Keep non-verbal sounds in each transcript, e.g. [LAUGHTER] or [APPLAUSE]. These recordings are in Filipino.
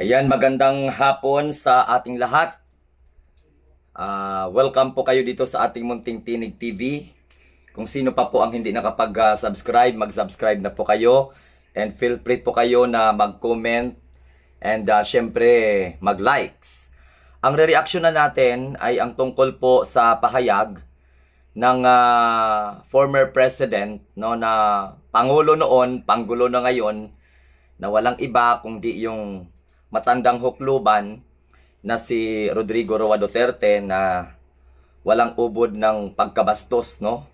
Ayan, magandang hapon sa ating lahat. Uh, welcome po kayo dito sa ating Munting Tinig TV. Kung sino pa po ang hindi nakapag-subscribe, mag-subscribe na po kayo. And feel free po kayo na mag-comment and uh, syempre mag-likes. Ang re-reaction na natin ay ang tungkol po sa pahayag ng uh, former president no na pangulo noon, panggulo na ngayon na walang iba kundi yung matandang hukluban na si Rodrigo Roa Duterte na walang ubod ng pagkabastos, no?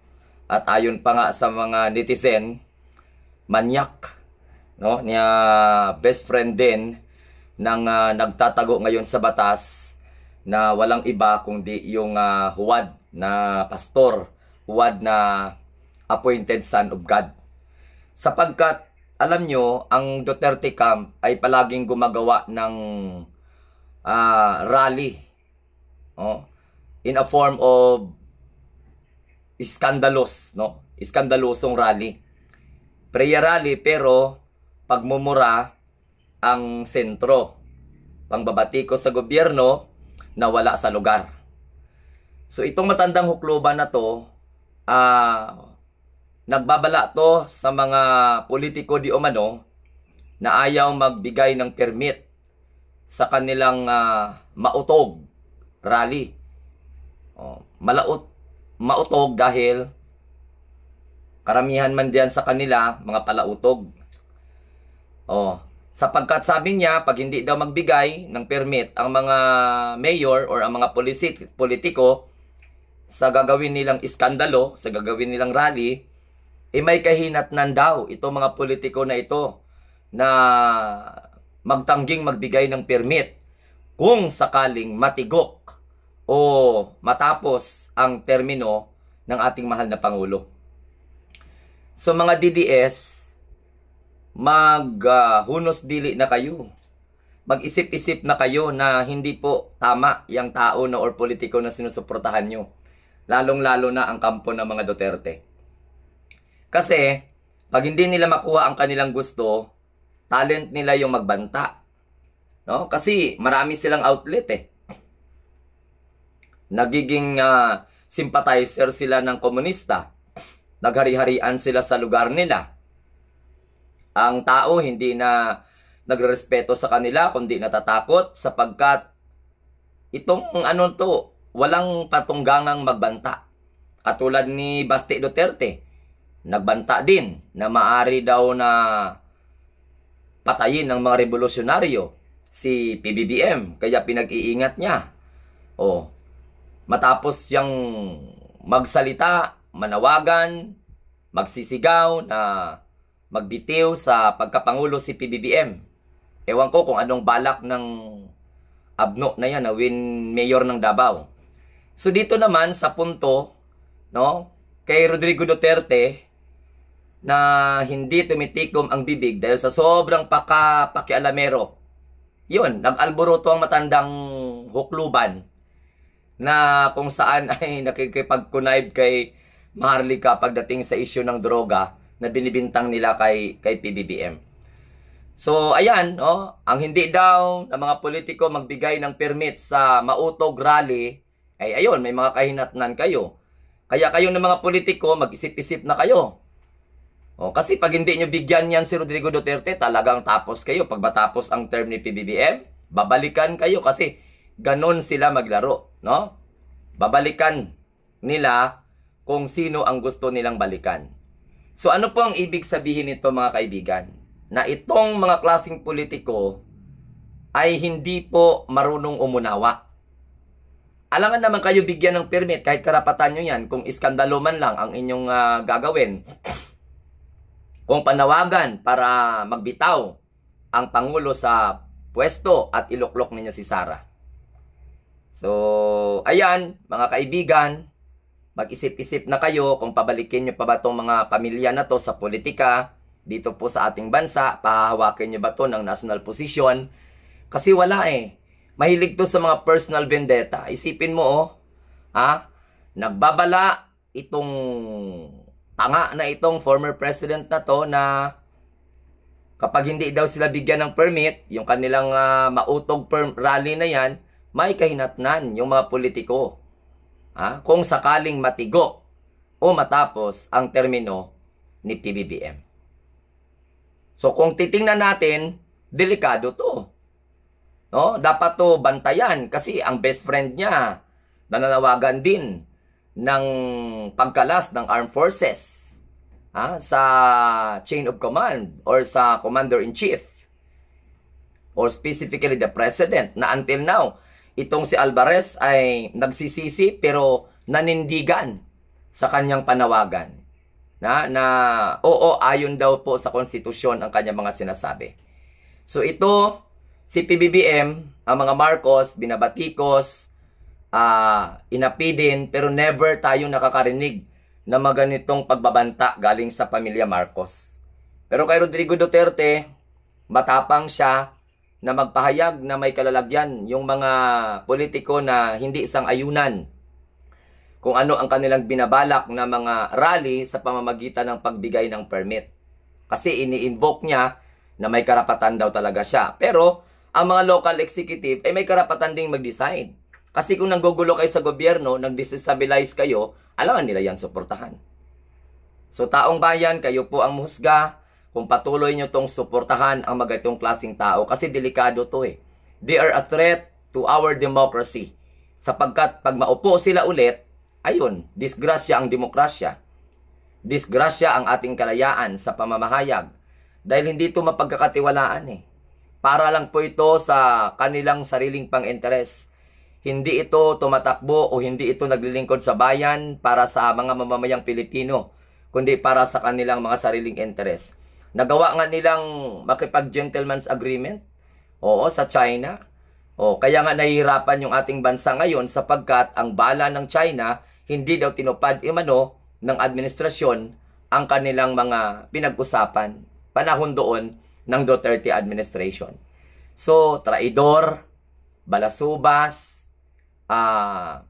At ayon pa nga sa mga netizen, manyak, no? Niya best friend din ng uh, nagtatago ngayon sa batas na walang iba kundi yung uh, huwad na pastor, huwad na appointed son of God. Sapagkat alam nyo, ang Duterte camp ay palaging gumagawa ng uh, rally. Oh, in a form of iskandalos, no? Iskandalosong rally. Prayer rally pero pagmumura ang sentro. Pangbabatiko sa gobyerno na wala sa lugar. So itong matandang hukloban na to, ah uh, Nagbabala to sa mga politiko di umano na ayaw magbigay ng permit sa kanilang uh, mautog rally. Oh, malaut mautog dahil karamihan man diyan sa kanila mga palautog. Oh, sapagkat sabi niya pag hindi daw magbigay ng permit ang mga mayor or ang mga politiko sa gagawin nilang iskandalo, sa gagawin nilang rally, eh may kahinatnan daw itong mga politiko na ito na magtangging magbigay ng permit kung sakaling matigok o matapos ang termino ng ating mahal na Pangulo. So mga DDS, maghunos uh, dili na kayo. Mag-isip-isip na kayo na hindi po tama yung tao na or politiko na sinusuportahan nyo. Lalong-lalo na ang kampo ng mga Duterte. Kasi, pag hindi nila makuha ang kanilang gusto, talent nila yung magbanta. No? Kasi marami silang outlet eh. Nagiging uh, sympathizer sila ng komunista. Naghari-harian sila sa lugar nila. Ang tao hindi na nagrerespeto sa kanila kundi natatakot sapagkat itong anong to, walang patunggangang magbanta. Katulad ni Basti Duterte Nagbanta din na maari daw na patayin ng mga revolusyonaryo si PBBM kaya pinag-iingat niya. O matapos siyang magsalita, manawagan, magsisigaw na magbitiw sa pagkapangulo si PBBM. Ewan ko kung anong balak ng abno na yan, na win mayor ng Davao. So dito naman sa punto, no, kay Rodrigo Duterte, na hindi tumitikom ang bibig dahil sa sobrang pakapakialamero. Yun, nag-alboroto ang matandang hukluban na kung saan [LAUGHS] ay nakikipagkunayb kay Maharlika pagdating sa isyu ng droga na binibintang nila kay, kay PBBM. So, ayan, oh, ang hindi daw ng mga politiko magbigay ng permit sa mautog rally, ay ayun, may mga kahinatnan kayo. Kaya kayo ng mga politiko, mag-isip-isip na kayo o, oh, kasi pag hindi nyo bigyan yan si Rodrigo Duterte, talagang tapos kayo. Pag matapos ang term ni PBBM, babalikan kayo kasi ganon sila maglaro. No? Babalikan nila kung sino ang gusto nilang balikan. So ano po ang ibig sabihin nito mga kaibigan? Na itong mga klasing politiko ay hindi po marunong umunawa. Alangan naman kayo bigyan ng permit kahit karapatan nyo yan kung iskandalo man lang ang inyong uh, gagawin kung panawagan para magbitaw ang Pangulo sa pwesto at iluklok ninyo si Sara. So, ayan, mga kaibigan, mag-isip-isip na kayo kung pabalikin nyo pa ba itong mga pamilya na to sa politika dito po sa ating bansa, pahahawakin nyo ba to ng national position? Kasi wala eh. Mahilig to sa mga personal vendetta. Isipin mo oh, ha? Nagbabala itong tanga na itong former president na to na kapag hindi daw sila bigyan ng permit, yung kanilang uh, mautog perm rally na yan, may kahinatnan yung mga politiko. Ha? Ah, kung sakaling matigo o matapos ang termino ni PBBM. So kung titingnan natin, delikado to. No? Dapat to bantayan kasi ang best friend niya nanalawagan din ng pagkalas ng armed forces ha, sa chain of command or sa commander-in-chief or specifically the president na until now, itong si Alvarez ay nagsisisi pero nanindigan sa kanyang panawagan na, na oo, ayon daw po sa konstitusyon ang kanyang mga sinasabi. So ito, si PBBM, ang mga Marcos, Binabatikos, uh, ah, inapi din pero never tayo nakakarinig na maganitong pagbabanta galing sa pamilya Marcos. Pero kay Rodrigo Duterte, matapang siya na magpahayag na may kalalagyan yung mga politiko na hindi isang ayunan kung ano ang kanilang binabalak na mga rally sa pamamagitan ng pagbigay ng permit. Kasi ini-invoke niya na may karapatan daw talaga siya. Pero ang mga local executive ay may karapatan ding mag-decide kasi kung nanggugulo kayo sa gobyerno, nag-destabilize kayo, alam nila yan suportahan. So taong bayan, kayo po ang muhusga kung patuloy nyo tong suportahan ang magatong klasing tao kasi delikado to eh. They are a threat to our democracy. Sapagkat pag maupo sila ulit, ayun, disgrasya ang demokrasya. Disgrasya ang ating kalayaan sa pamamahayag dahil hindi ito mapagkakatiwalaan eh. Para lang po ito sa kanilang sariling pang-interes hindi ito tumatakbo o hindi ito naglilingkod sa bayan para sa mga mamamayang Pilipino, kundi para sa kanilang mga sariling interest. Nagawa nga nilang makipag-gentleman's agreement oo, sa China. O, kaya nga nahihirapan yung ating bansa ngayon sapagkat ang bala ng China hindi daw tinupad imano ng administrasyon ang kanilang mga pinag-usapan panahon doon ng Duterte administration. So, traidor, balasubas, uh,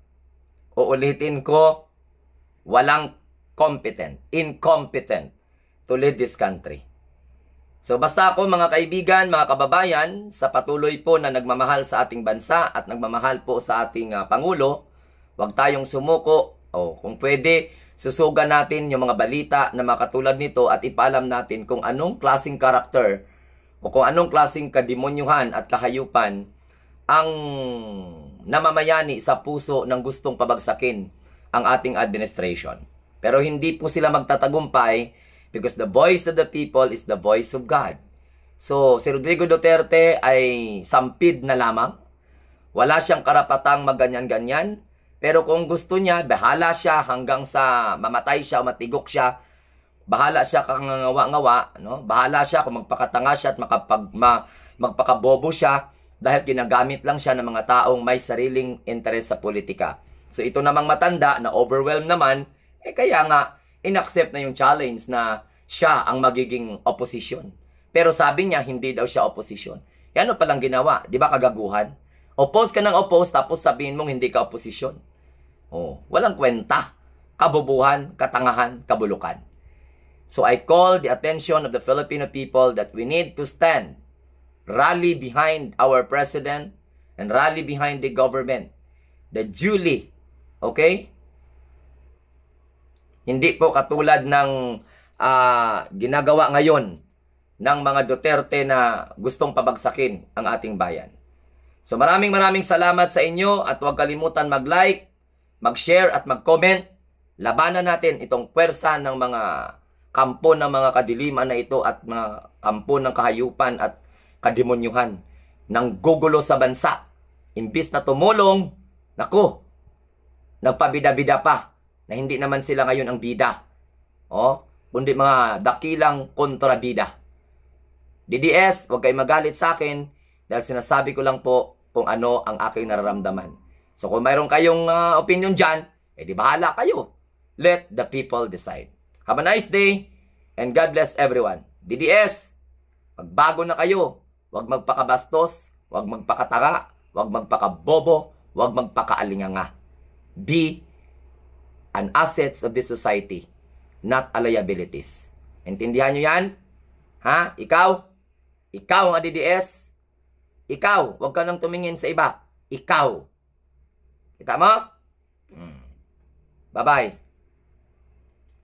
uulitin ko, walang competent, incompetent to lead this country. So basta ako mga kaibigan, mga kababayan, sa patuloy po na nagmamahal sa ating bansa at nagmamahal po sa ating uh, Pangulo, huwag tayong sumuko. O kung pwede, susugan natin yung mga balita na makatulad nito at ipaalam natin kung anong klasing karakter o kung anong klasing kademonyuhan at kahayupan ang namamayani sa puso ng gustong pabagsakin ang ating administration. Pero hindi po sila magtatagumpay because the voice of the people is the voice of God. So, si Rodrigo Duterte ay sampid na lamang. Wala siyang karapatang maganyan-ganyan. Pero kung gusto niya, bahala siya hanggang sa mamatay siya o matigok siya. Bahala siya kang ngawa-ngawa. No? Bahala siya kung magpakatanga siya at makapag, ma, magpakabobo siya dahil ginagamit lang siya ng mga taong may sariling interes sa politika. So ito namang matanda na overwhelm naman, eh kaya nga inaccept na yung challenge na siya ang magiging opposition. Pero sabi niya hindi daw siya opposition. E eh, ano palang ginawa? Di ba kagaguhan? Oppose ka ng oppose tapos sabihin mong hindi ka opposition. Oh, walang kwenta. Kabubuhan, katangahan, kabulukan. So I call the attention of the Filipino people that we need to stand rally behind our president and rally behind the government. The duly. Okay? Hindi po katulad ng uh, ginagawa ngayon ng mga Duterte na gustong pabagsakin ang ating bayan. So maraming maraming salamat sa inyo at huwag kalimutan mag-like, mag-share at mag-comment. Labanan natin itong pwersa ng mga kampo ng mga kadiliman na ito at mga kampo ng kahayupan at kademonyuhan ng gugulo sa bansa. Imbis na tumulong, nako, nagpabida-bida pa na hindi naman sila ngayon ang bida. O, kundi mga dakilang kontrabida. DDS, huwag kayo magalit sa akin dahil sinasabi ko lang po kung ano ang aking nararamdaman. So kung mayroon kayong uh, opinion dyan, edi bahala kayo. Let the people decide. Have a nice day and God bless everyone. DDS, magbago na kayo. Huwag magpakabastos, huwag magpakatanga, huwag magpakabobo, huwag magpakaalinganga. Be an assets of this society, not a liabilities. Intindihan nyo yan? Ha? Ikaw? Ikaw ang ADDS? Ikaw, huwag ka nang tumingin sa iba. Ikaw. Kita mo? Hmm. Bye-bye.